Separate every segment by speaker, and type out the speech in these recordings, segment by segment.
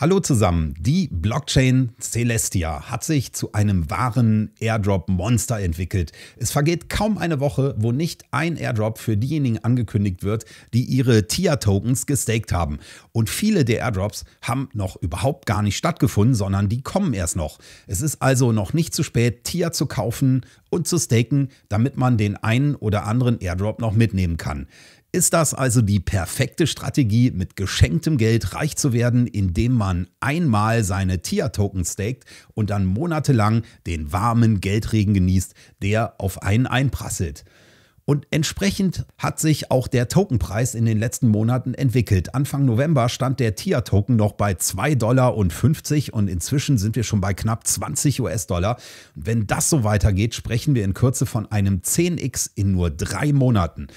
Speaker 1: Hallo zusammen, die Blockchain Celestia hat sich zu einem wahren Airdrop-Monster entwickelt. Es vergeht kaum eine Woche, wo nicht ein Airdrop für diejenigen angekündigt wird, die ihre TIA-Tokens gestaked haben. Und viele der Airdrops haben noch überhaupt gar nicht stattgefunden, sondern die kommen erst noch. Es ist also noch nicht zu spät, TIA zu kaufen und zu staken, damit man den einen oder anderen Airdrop noch mitnehmen kann. Ist das also die perfekte Strategie, mit geschenktem Geld reich zu werden, indem man einmal seine TIA-Token staked und dann monatelang den warmen Geldregen genießt, der auf einen einprasselt? Und entsprechend hat sich auch der Tokenpreis in den letzten Monaten entwickelt. Anfang November stand der TIA-Token noch bei 2,50 Dollar und inzwischen sind wir schon bei knapp 20 US-Dollar. Wenn das so weitergeht, sprechen wir in Kürze von einem 10x in nur drei Monaten.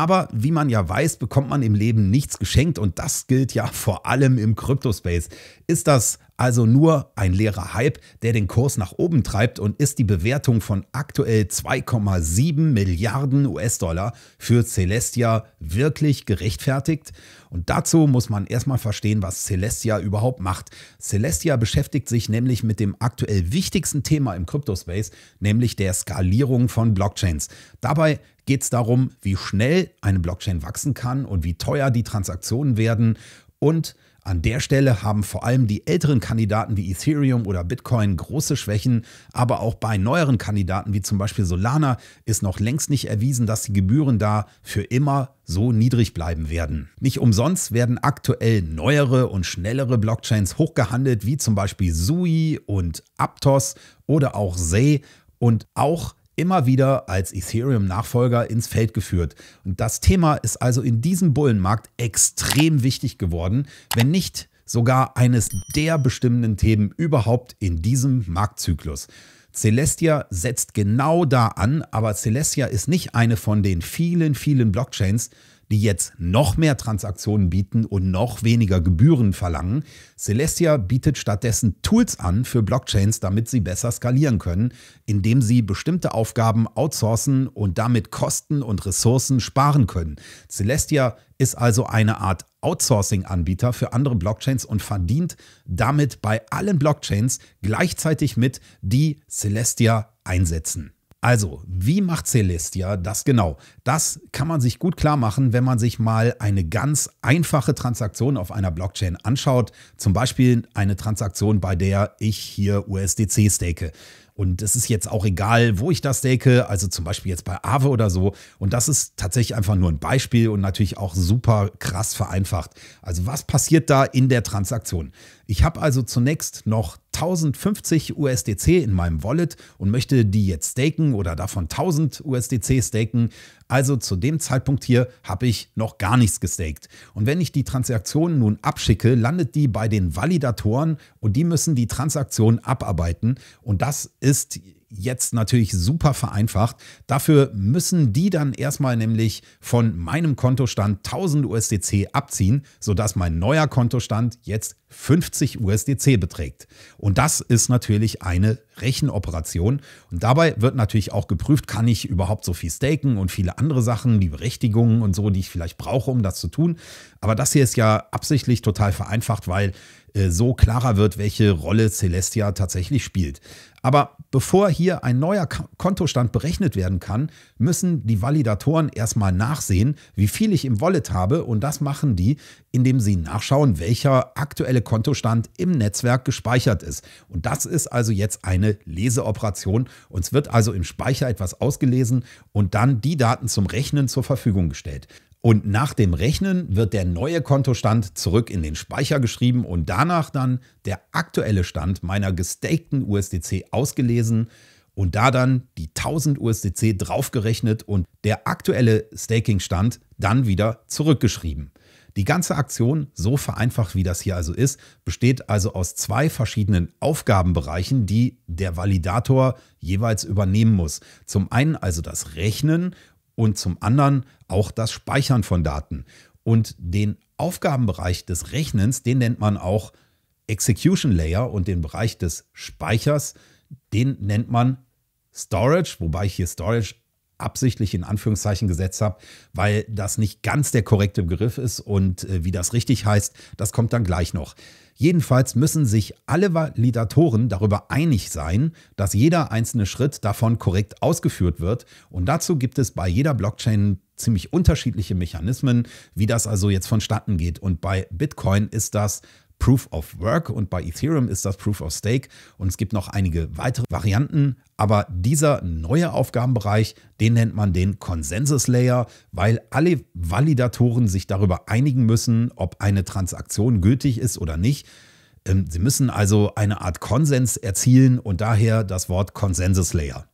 Speaker 1: Aber wie man ja weiß, bekommt man im Leben nichts geschenkt und das gilt ja vor allem im Kryptospace. Ist das also nur ein leerer Hype, der den Kurs nach oben treibt und ist die Bewertung von aktuell 2,7 Milliarden US-Dollar für Celestia wirklich gerechtfertigt? Und dazu muss man erstmal verstehen, was Celestia überhaupt macht. Celestia beschäftigt sich nämlich mit dem aktuell wichtigsten Thema im Kryptospace, nämlich der Skalierung von Blockchains. Dabei geht es darum, wie schnell eine Blockchain wachsen kann und wie teuer die Transaktionen werden. Und an der Stelle haben vor allem die älteren Kandidaten wie Ethereum oder Bitcoin große Schwächen, aber auch bei neueren Kandidaten wie zum Beispiel Solana ist noch längst nicht erwiesen, dass die Gebühren da für immer so niedrig bleiben werden. Nicht umsonst werden aktuell neuere und schnellere Blockchains hochgehandelt, wie zum Beispiel Sui und Aptos oder auch Say und auch immer wieder als Ethereum-Nachfolger ins Feld geführt. Und das Thema ist also in diesem Bullenmarkt extrem wichtig geworden, wenn nicht sogar eines der bestimmenden Themen überhaupt in diesem Marktzyklus. Celestia setzt genau da an, aber Celestia ist nicht eine von den vielen, vielen Blockchains, die jetzt noch mehr Transaktionen bieten und noch weniger Gebühren verlangen. Celestia bietet stattdessen Tools an für Blockchains, damit sie besser skalieren können, indem sie bestimmte Aufgaben outsourcen und damit Kosten und Ressourcen sparen können. Celestia ist also eine Art Outsourcing-Anbieter für andere Blockchains und verdient damit bei allen Blockchains gleichzeitig mit, die Celestia einsetzen. Also, wie macht Celestia das genau? Das kann man sich gut klar machen, wenn man sich mal eine ganz einfache Transaktion auf einer Blockchain anschaut. Zum Beispiel eine Transaktion, bei der ich hier USDC stake. Und es ist jetzt auch egal, wo ich das stake, also zum Beispiel jetzt bei Aave oder so. Und das ist tatsächlich einfach nur ein Beispiel und natürlich auch super krass vereinfacht. Also was passiert da in der Transaktion? Ich habe also zunächst noch 1050 USDC in meinem Wallet und möchte die jetzt staken oder davon 1000 USDC staken. Also zu dem Zeitpunkt hier habe ich noch gar nichts gestaked. Und wenn ich die Transaktion nun abschicke, landet die bei den Validatoren und die müssen die Transaktion abarbeiten. Und das ist jetzt natürlich super vereinfacht. Dafür müssen die dann erstmal nämlich von meinem Kontostand 1000 USDC abziehen, sodass mein neuer Kontostand jetzt 50 USDC beträgt. Und das ist natürlich eine Rechenoperation. Und dabei wird natürlich auch geprüft, kann ich überhaupt so viel staken und viele andere Sachen, die Berechtigungen und so, die ich vielleicht brauche, um das zu tun. Aber das hier ist ja absichtlich total vereinfacht, weil äh, so klarer wird, welche Rolle Celestia tatsächlich spielt. Aber bevor hier ein neuer Kontostand berechnet werden kann, müssen die Validatoren erstmal nachsehen, wie viel ich im Wallet habe und das machen die, indem sie nachschauen, welcher aktuelle Kontostand im Netzwerk gespeichert ist. Und das ist also jetzt eine Leseoperation. Uns wird also im Speicher etwas ausgelesen und dann die Daten zum Rechnen zur Verfügung gestellt. Und nach dem Rechnen wird der neue Kontostand zurück in den Speicher geschrieben und danach dann der aktuelle Stand meiner gestakten USDC ausgelesen und da dann die 1000 USDC draufgerechnet und der aktuelle Staking-Stand dann wieder zurückgeschrieben. Die ganze Aktion, so vereinfacht wie das hier also ist, besteht also aus zwei verschiedenen Aufgabenbereichen, die der Validator jeweils übernehmen muss. Zum einen also das Rechnen und zum anderen auch das Speichern von Daten. Und den Aufgabenbereich des Rechnens, den nennt man auch Execution Layer und den Bereich des Speichers, den nennt man Storage, wobei ich hier Storage absichtlich in Anführungszeichen gesetzt habe, weil das nicht ganz der korrekte Begriff ist und äh, wie das richtig heißt, das kommt dann gleich noch. Jedenfalls müssen sich alle Validatoren darüber einig sein, dass jeder einzelne Schritt davon korrekt ausgeführt wird. Und dazu gibt es bei jeder Blockchain ziemlich unterschiedliche Mechanismen, wie das also jetzt vonstatten geht. Und bei Bitcoin ist das Proof of Work und bei Ethereum ist das Proof of Stake und es gibt noch einige weitere Varianten, aber dieser neue Aufgabenbereich, den nennt man den Consensus Layer, weil alle Validatoren sich darüber einigen müssen, ob eine Transaktion gültig ist oder nicht. Ähm, sie müssen also eine Art Konsens erzielen und daher das Wort Consensus Layer.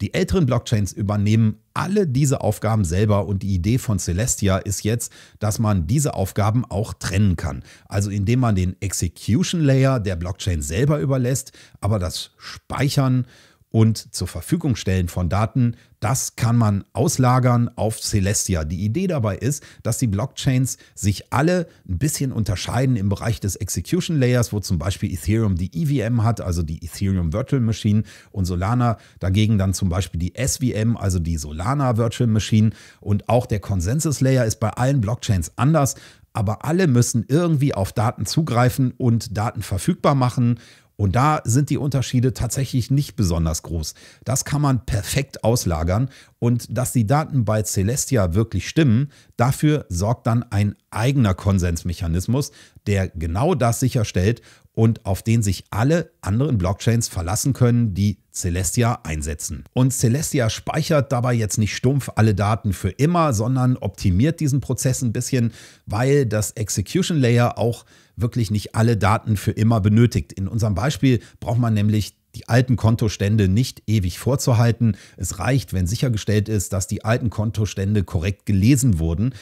Speaker 1: Die älteren Blockchains übernehmen alle diese Aufgaben selber und die Idee von Celestia ist jetzt, dass man diese Aufgaben auch trennen kann. Also indem man den Execution Layer der Blockchain selber überlässt, aber das Speichern, und zur Verfügung stellen von Daten, das kann man auslagern auf Celestia. Die Idee dabei ist, dass die Blockchains sich alle ein bisschen unterscheiden im Bereich des Execution Layers, wo zum Beispiel Ethereum die EVM hat, also die Ethereum Virtual Machine und Solana dagegen dann zum Beispiel die SVM, also die Solana Virtual Machine und auch der Consensus Layer ist bei allen Blockchains anders, aber alle müssen irgendwie auf Daten zugreifen und Daten verfügbar machen und da sind die Unterschiede tatsächlich nicht besonders groß. Das kann man perfekt auslagern. Und dass die Daten bei Celestia wirklich stimmen, dafür sorgt dann ein eigener Konsensmechanismus, der genau das sicherstellt und auf den sich alle anderen Blockchains verlassen können, die Celestia einsetzen. Und Celestia speichert dabei jetzt nicht stumpf alle Daten für immer, sondern optimiert diesen Prozess ein bisschen, weil das Execution Layer auch wirklich nicht alle Daten für immer benötigt. In unserem Beispiel braucht man nämlich die alten Kontostände nicht ewig vorzuhalten. Es reicht, wenn sichergestellt ist, dass die alten Kontostände korrekt gelesen wurden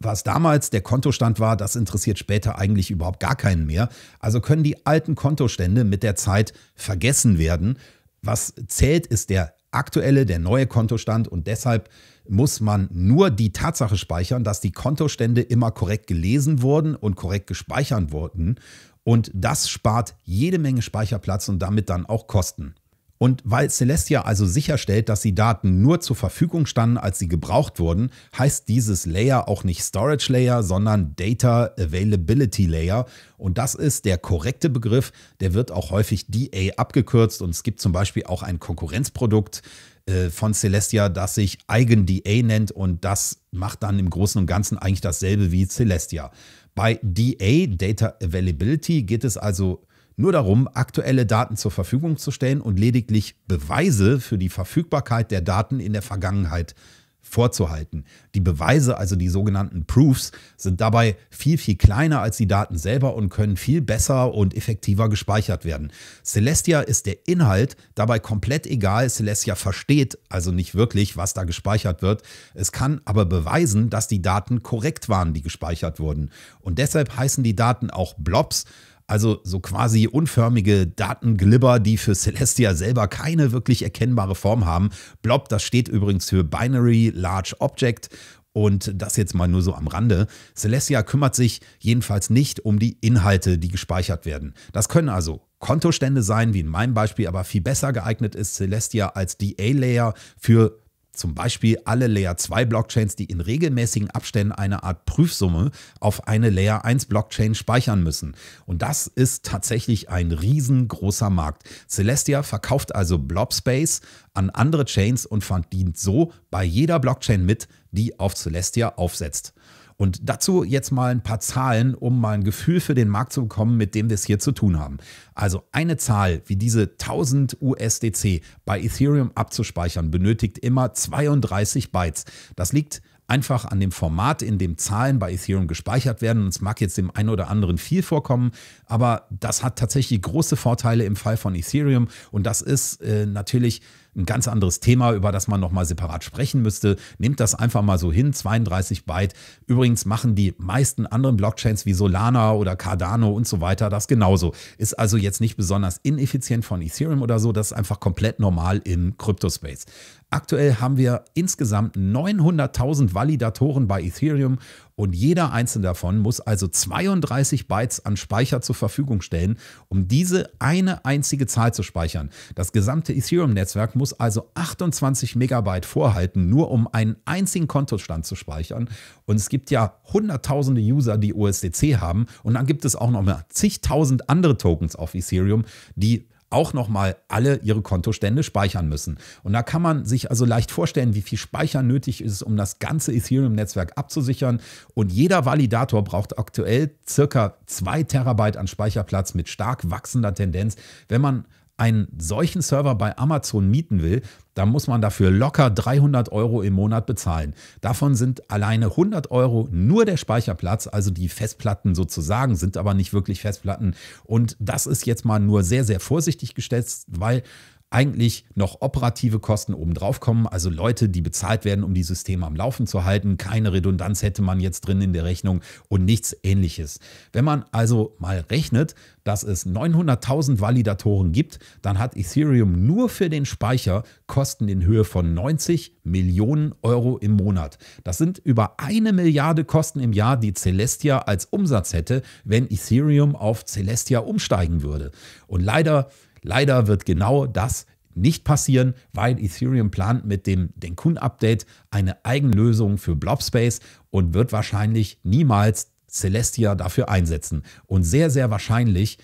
Speaker 1: was damals der Kontostand war, das interessiert später eigentlich überhaupt gar keinen mehr. Also können die alten Kontostände mit der Zeit vergessen werden was zählt, ist der aktuelle, der neue Kontostand und deshalb muss man nur die Tatsache speichern, dass die Kontostände immer korrekt gelesen wurden und korrekt gespeichert wurden. Und das spart jede Menge Speicherplatz und damit dann auch Kosten. Und weil Celestia also sicherstellt, dass die Daten nur zur Verfügung standen, als sie gebraucht wurden, heißt dieses Layer auch nicht Storage Layer, sondern Data Availability Layer. Und das ist der korrekte Begriff. Der wird auch häufig DA abgekürzt. Und es gibt zum Beispiel auch ein Konkurrenzprodukt äh, von Celestia, das sich Eigen DA nennt. Und das macht dann im Großen und Ganzen eigentlich dasselbe wie Celestia. Bei DA, Data Availability, geht es also nur darum, aktuelle Daten zur Verfügung zu stellen und lediglich Beweise für die Verfügbarkeit der Daten in der Vergangenheit vorzuhalten. Die Beweise, also die sogenannten Proofs, sind dabei viel, viel kleiner als die Daten selber und können viel besser und effektiver gespeichert werden. Celestia ist der Inhalt dabei komplett egal. Celestia versteht also nicht wirklich, was da gespeichert wird. Es kann aber beweisen, dass die Daten korrekt waren, die gespeichert wurden. Und deshalb heißen die Daten auch Blobs, also so quasi unförmige Datenglibber, die für Celestia selber keine wirklich erkennbare Form haben. Blob, das steht übrigens für Binary Large Object und das jetzt mal nur so am Rande. Celestia kümmert sich jedenfalls nicht um die Inhalte, die gespeichert werden. Das können also Kontostände sein, wie in meinem Beispiel, aber viel besser geeignet ist Celestia als DA-Layer für zum Beispiel alle Layer 2 Blockchains, die in regelmäßigen Abständen eine Art Prüfsumme auf eine Layer 1 Blockchain speichern müssen. Und das ist tatsächlich ein riesengroßer Markt. Celestia verkauft also Blobspace an andere Chains und verdient so bei jeder Blockchain mit, die auf Celestia aufsetzt. Und dazu jetzt mal ein paar Zahlen, um mal ein Gefühl für den Markt zu bekommen, mit dem wir es hier zu tun haben. Also eine Zahl wie diese 1000 USDC bei Ethereum abzuspeichern, benötigt immer 32 Bytes. Das liegt einfach an dem Format, in dem Zahlen bei Ethereum gespeichert werden. Und es mag jetzt dem einen oder anderen viel vorkommen, aber das hat tatsächlich große Vorteile im Fall von Ethereum. Und das ist äh, natürlich ein ganz anderes Thema, über das man nochmal separat sprechen müsste. Nehmt das einfach mal so hin, 32 Byte. Übrigens machen die meisten anderen Blockchains wie Solana oder Cardano und so weiter das genauso. Ist also jetzt nicht besonders ineffizient von Ethereum oder so, das ist einfach komplett normal im Kryptospace. Aktuell haben wir insgesamt 900.000 Validatoren bei Ethereum und jeder einzelne davon muss also 32 Bytes an Speicher zur Verfügung stellen, um diese eine einzige Zahl zu speichern. Das gesamte Ethereum-Netzwerk muss also 28 Megabyte vorhalten, nur um einen einzigen Kontostand zu speichern. Und es gibt ja hunderttausende User, die USDC haben und dann gibt es auch noch mal zigtausend andere Tokens auf Ethereum, die auch nochmal alle ihre Kontostände speichern müssen. Und da kann man sich also leicht vorstellen, wie viel Speicher nötig ist, um das ganze Ethereum-Netzwerk abzusichern. Und jeder Validator braucht aktuell circa 2 Terabyte an Speicherplatz mit stark wachsender Tendenz, wenn man einen solchen Server bei Amazon mieten will, dann muss man dafür locker 300 Euro im Monat bezahlen. Davon sind alleine 100 Euro nur der Speicherplatz, also die Festplatten sozusagen, sind aber nicht wirklich Festplatten. Und das ist jetzt mal nur sehr, sehr vorsichtig gestellt, weil eigentlich noch operative Kosten obendrauf kommen, also Leute, die bezahlt werden, um die Systeme am Laufen zu halten. Keine Redundanz hätte man jetzt drin in der Rechnung und nichts ähnliches. Wenn man also mal rechnet, dass es 900.000 Validatoren gibt, dann hat Ethereum nur für den Speicher Kosten in Höhe von 90 Millionen Euro im Monat. Das sind über eine Milliarde Kosten im Jahr, die Celestia als Umsatz hätte, wenn Ethereum auf Celestia umsteigen würde. Und leider Leider wird genau das nicht passieren, weil Ethereum plant mit dem Denkun-Update eine Eigenlösung für Blobspace und wird wahrscheinlich niemals Celestia dafür einsetzen. Und sehr, sehr wahrscheinlich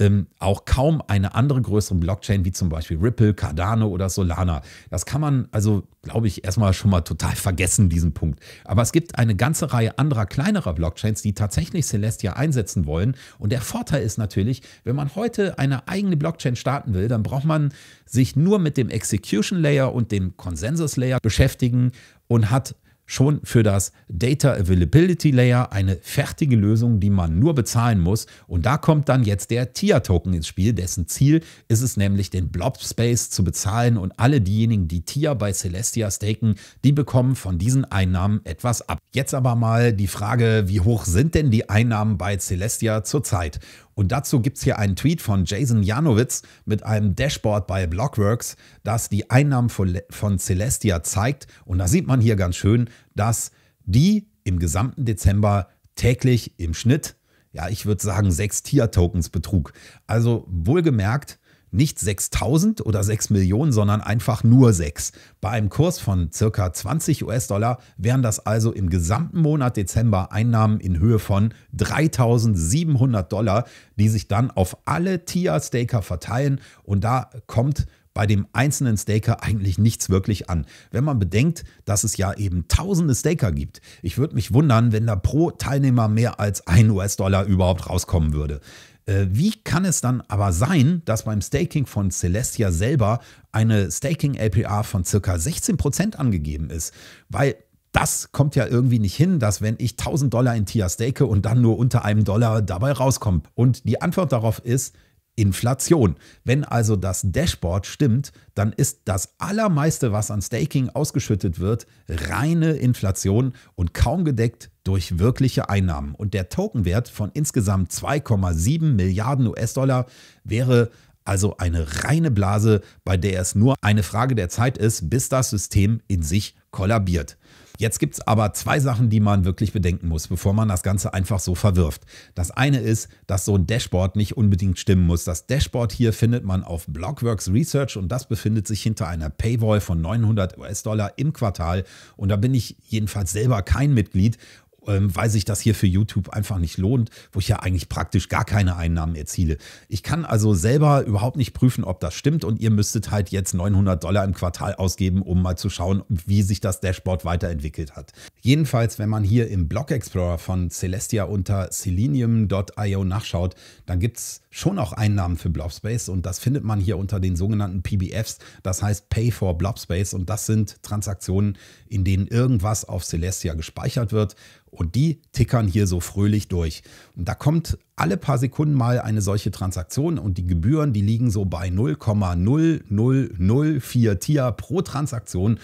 Speaker 1: ähm, auch kaum eine andere größere Blockchain wie zum Beispiel Ripple, Cardano oder Solana. Das kann man also, glaube ich, erstmal schon mal total vergessen, diesen Punkt. Aber es gibt eine ganze Reihe anderer kleinerer Blockchains, die tatsächlich Celestia einsetzen wollen. Und der Vorteil ist natürlich, wenn man heute eine eigene Blockchain starten will, dann braucht man sich nur mit dem Execution Layer und dem Consensus Layer beschäftigen und hat schon für das Data Availability Layer eine fertige Lösung, die man nur bezahlen muss. Und da kommt dann jetzt der TIA-Token ins Spiel, dessen Ziel ist es nämlich, den Blob Space zu bezahlen. Und alle diejenigen, die TIA bei Celestia staken, die bekommen von diesen Einnahmen etwas ab. Jetzt aber mal die Frage, wie hoch sind denn die Einnahmen bei Celestia zurzeit? Und dazu gibt es hier einen Tweet von Jason Janowitz mit einem Dashboard bei Blockworks, das die Einnahmen von, von Celestia zeigt. Und da sieht man hier ganz schön, dass die im gesamten Dezember täglich im Schnitt, ja, ich würde sagen, sechs tier tokens betrug. Also wohlgemerkt, nicht 6000 oder 6 Millionen, sondern einfach nur 6. Bei einem Kurs von circa 20 US-Dollar wären das also im gesamten Monat Dezember Einnahmen in Höhe von 3700 Dollar, die sich dann auf alle TIA-Staker verteilen und da kommt bei dem einzelnen Staker eigentlich nichts wirklich an. Wenn man bedenkt, dass es ja eben tausende Staker gibt. Ich würde mich wundern, wenn da pro Teilnehmer mehr als ein US-Dollar überhaupt rauskommen würde. Äh, wie kann es dann aber sein, dass beim Staking von Celestia selber eine Staking-LPA von circa 16% angegeben ist? Weil das kommt ja irgendwie nicht hin, dass wenn ich 1000 Dollar in TIA stake und dann nur unter einem Dollar dabei rauskomme. Und die Antwort darauf ist, Inflation. Wenn also das Dashboard stimmt, dann ist das allermeiste, was an Staking ausgeschüttet wird, reine Inflation und kaum gedeckt durch wirkliche Einnahmen. Und der Tokenwert von insgesamt 2,7 Milliarden US-Dollar wäre also eine reine Blase, bei der es nur eine Frage der Zeit ist, bis das System in sich kollabiert. Jetzt gibt es aber zwei Sachen, die man wirklich bedenken muss, bevor man das Ganze einfach so verwirft. Das eine ist, dass so ein Dashboard nicht unbedingt stimmen muss. Das Dashboard hier findet man auf Blockworks Research und das befindet sich hinter einer Paywall von 900 US-Dollar im Quartal. Und da bin ich jedenfalls selber kein Mitglied ähm, weil sich das hier für YouTube einfach nicht lohnt, wo ich ja eigentlich praktisch gar keine Einnahmen erziele. Ich kann also selber überhaupt nicht prüfen, ob das stimmt und ihr müsstet halt jetzt 900 Dollar im Quartal ausgeben, um mal zu schauen, wie sich das Dashboard weiterentwickelt hat. Jedenfalls, wenn man hier im Blog Explorer von Celestia unter selenium.io nachschaut, dann gibt es schon auch Einnahmen für Blobspace und das findet man hier unter den sogenannten PBFs, das heißt Pay for Blobspace und das sind Transaktionen, in denen irgendwas auf Celestia gespeichert wird und die tickern hier so fröhlich durch. Und da kommt alle paar Sekunden mal eine solche Transaktion und die Gebühren, die liegen so bei 0,0004 TIA pro Transaktion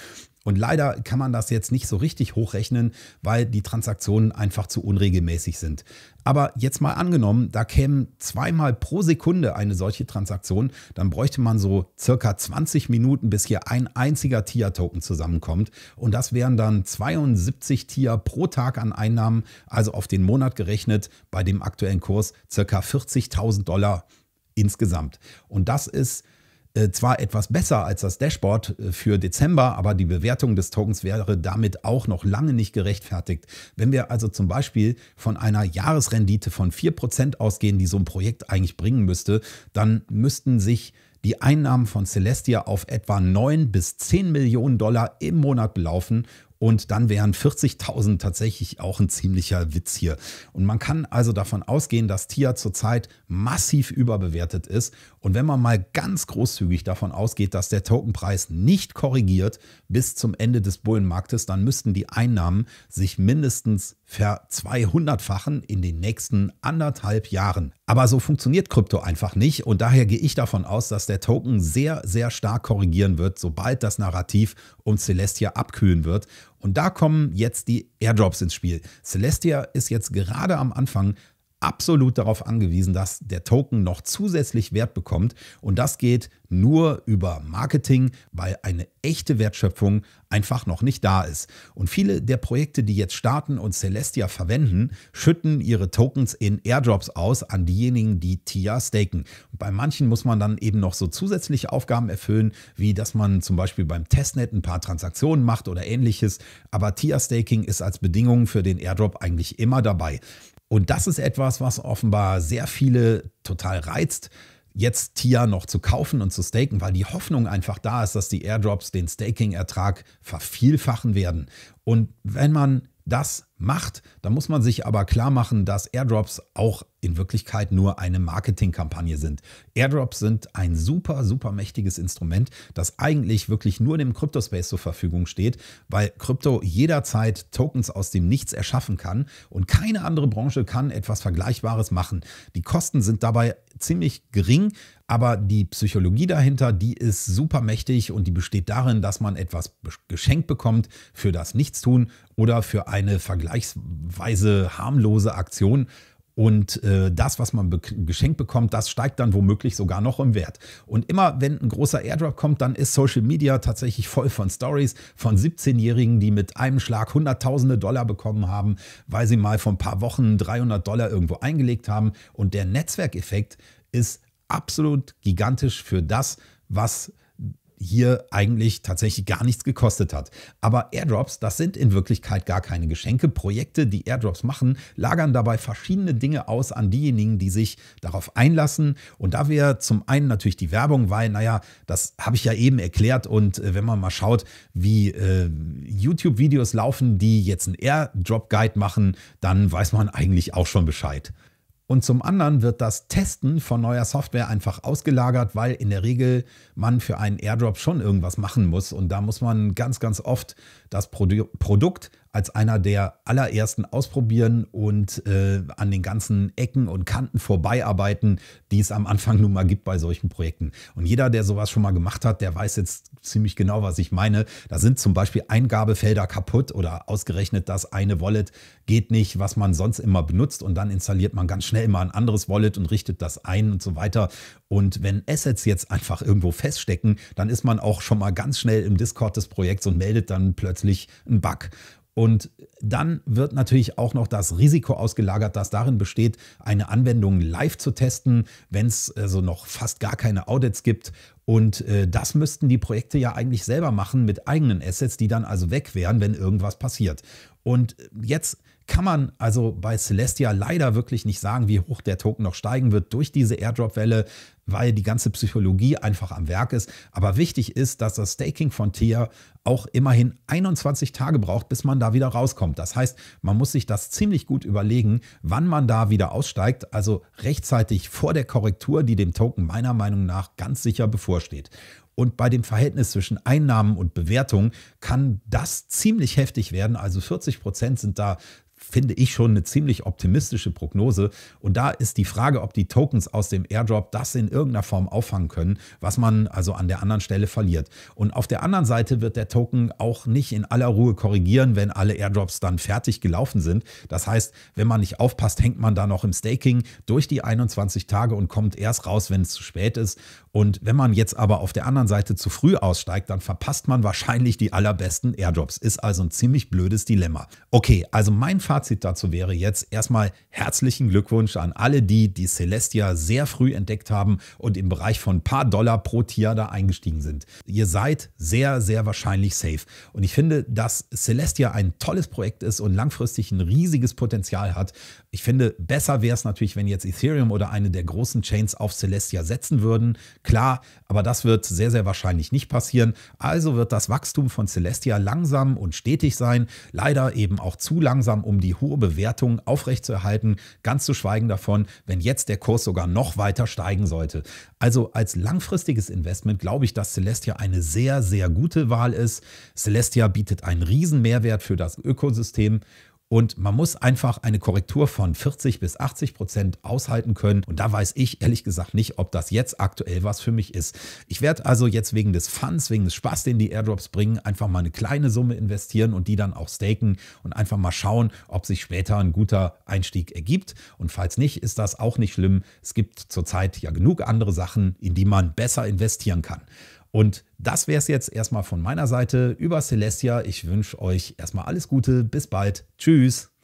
Speaker 1: und leider kann man das jetzt nicht so richtig hochrechnen, weil die Transaktionen einfach zu unregelmäßig sind. Aber jetzt mal angenommen, da kämen zweimal pro Sekunde eine solche Transaktion, dann bräuchte man so circa 20 Minuten, bis hier ein einziger TIA-Token zusammenkommt. Und das wären dann 72 TIA pro Tag an Einnahmen, also auf den Monat gerechnet bei dem aktuellen Kurs circa 40.000 Dollar insgesamt. Und das ist äh, zwar etwas besser als das Dashboard äh, für Dezember, aber die Bewertung des Tokens wäre damit auch noch lange nicht gerechtfertigt. Wenn wir also zum Beispiel von einer Jahresrendite von 4% ausgehen, die so ein Projekt eigentlich bringen müsste, dann müssten sich die Einnahmen von Celestia auf etwa 9 bis 10 Millionen Dollar im Monat belaufen und dann wären 40.000 tatsächlich auch ein ziemlicher Witz hier. Und man kann also davon ausgehen, dass TIA zurzeit massiv überbewertet ist. Und wenn man mal ganz großzügig davon ausgeht, dass der Tokenpreis nicht korrigiert bis zum Ende des Bullenmarktes, dann müssten die Einnahmen sich mindestens ver 200-fachen in den nächsten anderthalb Jahren. Aber so funktioniert Krypto einfach nicht und daher gehe ich davon aus, dass der Token sehr, sehr stark korrigieren wird, sobald das Narrativ um Celestia abkühlen wird. Und da kommen jetzt die Airdrops ins Spiel. Celestia ist jetzt gerade am Anfang absolut darauf angewiesen, dass der Token noch zusätzlich Wert bekommt. Und das geht nur über Marketing, weil eine echte Wertschöpfung einfach noch nicht da ist. Und viele der Projekte, die jetzt starten und Celestia verwenden, schütten ihre Tokens in Airdrops aus an diejenigen, die TIA staken. Und bei manchen muss man dann eben noch so zusätzliche Aufgaben erfüllen, wie dass man zum Beispiel beim Testnet ein paar Transaktionen macht oder ähnliches. Aber TIA Staking ist als Bedingung für den Airdrop eigentlich immer dabei. Und das ist etwas, was offenbar sehr viele total reizt, jetzt TIA noch zu kaufen und zu staken, weil die Hoffnung einfach da ist, dass die Airdrops den Staking-Ertrag vervielfachen werden. Und wenn man das macht, dann muss man sich aber klar machen, dass Airdrops auch in Wirklichkeit nur eine Marketingkampagne sind. Airdrops sind ein super, super mächtiges Instrument, das eigentlich wirklich nur dem Cryptospace zur Verfügung steht, weil Krypto jederzeit Tokens aus dem Nichts erschaffen kann und keine andere Branche kann etwas Vergleichbares machen. Die Kosten sind dabei ziemlich gering, aber die Psychologie dahinter, die ist super mächtig und die besteht darin, dass man etwas geschenkt bekommt für das Nichtstun oder für eine vergleichsweise harmlose Aktion und äh, das, was man be geschenkt bekommt, das steigt dann womöglich sogar noch im Wert. Und immer, wenn ein großer Airdrop kommt, dann ist Social Media tatsächlich voll von Stories von 17-Jährigen, die mit einem Schlag Hunderttausende Dollar bekommen haben, weil sie mal vor ein paar Wochen 300 Dollar irgendwo eingelegt haben. Und der Netzwerkeffekt ist absolut gigantisch für das, was hier eigentlich tatsächlich gar nichts gekostet hat. Aber Airdrops, das sind in Wirklichkeit gar keine Geschenke. Projekte, die Airdrops machen, lagern dabei verschiedene Dinge aus an diejenigen, die sich darauf einlassen. Und da wäre zum einen natürlich die Werbung, weil, naja, das habe ich ja eben erklärt. Und äh, wenn man mal schaut, wie äh, YouTube-Videos laufen, die jetzt einen Airdrop-Guide machen, dann weiß man eigentlich auch schon Bescheid. Und zum anderen wird das Testen von neuer Software einfach ausgelagert, weil in der Regel man für einen Airdrop schon irgendwas machen muss. Und da muss man ganz, ganz oft das Produ Produkt als einer der allerersten ausprobieren und äh, an den ganzen Ecken und Kanten vorbeiarbeiten, die es am Anfang nun mal gibt bei solchen Projekten. Und jeder, der sowas schon mal gemacht hat, der weiß jetzt ziemlich genau, was ich meine. Da sind zum Beispiel Eingabefelder kaputt oder ausgerechnet das eine Wallet geht nicht, was man sonst immer benutzt und dann installiert man ganz schnell mal ein anderes Wallet und richtet das ein und so weiter. Und wenn Assets jetzt einfach irgendwo feststecken, dann ist man auch schon mal ganz schnell im Discord des Projekts und meldet dann plötzlich einen Bug. Und dann wird natürlich auch noch das Risiko ausgelagert, das darin besteht, eine Anwendung live zu testen, wenn es also äh, noch fast gar keine Audits gibt. Und äh, das müssten die Projekte ja eigentlich selber machen mit eigenen Assets, die dann also weg wären, wenn irgendwas passiert. Und äh, jetzt kann man also bei Celestia leider wirklich nicht sagen, wie hoch der Token noch steigen wird durch diese Airdrop-Welle, weil die ganze Psychologie einfach am Werk ist. Aber wichtig ist, dass das Staking von Tier auch immerhin 21 Tage braucht, bis man da wieder rauskommt. Das heißt, man muss sich das ziemlich gut überlegen, wann man da wieder aussteigt. Also rechtzeitig vor der Korrektur, die dem Token meiner Meinung nach ganz sicher bevorsteht. Und bei dem Verhältnis zwischen Einnahmen und Bewertung kann das ziemlich heftig werden. Also 40 Prozent sind da finde ich schon eine ziemlich optimistische Prognose. Und da ist die Frage, ob die Tokens aus dem Airdrop das in irgendeiner Form auffangen können, was man also an der anderen Stelle verliert. Und auf der anderen Seite wird der Token auch nicht in aller Ruhe korrigieren, wenn alle Airdrops dann fertig gelaufen sind. Das heißt, wenn man nicht aufpasst, hängt man da noch im Staking durch die 21 Tage und kommt erst raus, wenn es zu spät ist. Und wenn man jetzt aber auf der anderen Seite zu früh aussteigt, dann verpasst man wahrscheinlich die allerbesten Airdrops. Ist also ein ziemlich blödes Dilemma. Okay, also mein Fazit dazu wäre jetzt erstmal herzlichen Glückwunsch an alle die, die Celestia sehr früh entdeckt haben und im Bereich von ein paar Dollar pro Tier da eingestiegen sind. Ihr seid sehr, sehr wahrscheinlich safe. Und ich finde, dass Celestia ein tolles Projekt ist und langfristig ein riesiges Potenzial hat. Ich finde, besser wäre es natürlich, wenn jetzt Ethereum oder eine der großen Chains auf Celestia setzen würden. Klar, aber das wird sehr, sehr wahrscheinlich nicht passieren. Also wird das Wachstum von Celestia langsam und stetig sein. Leider eben auch zu langsam, um die hohe Bewertung aufrechtzuerhalten. Ganz zu schweigen davon, wenn jetzt der Kurs sogar noch weiter steigen sollte. Also als langfristiges Investment glaube ich, dass Celestia eine sehr, sehr gute Wahl ist. Celestia bietet einen riesen Mehrwert für das Ökosystem. Und man muss einfach eine Korrektur von 40 bis 80 Prozent aushalten können. Und da weiß ich ehrlich gesagt nicht, ob das jetzt aktuell was für mich ist. Ich werde also jetzt wegen des Funds, wegen des Spaß, den die Airdrops bringen, einfach mal eine kleine Summe investieren und die dann auch staken und einfach mal schauen, ob sich später ein guter Einstieg ergibt. Und falls nicht, ist das auch nicht schlimm. Es gibt zurzeit ja genug andere Sachen, in die man besser investieren kann. Und das wäre es jetzt erstmal von meiner Seite über Celestia. Ich wünsche euch erstmal alles Gute. Bis bald. Tschüss.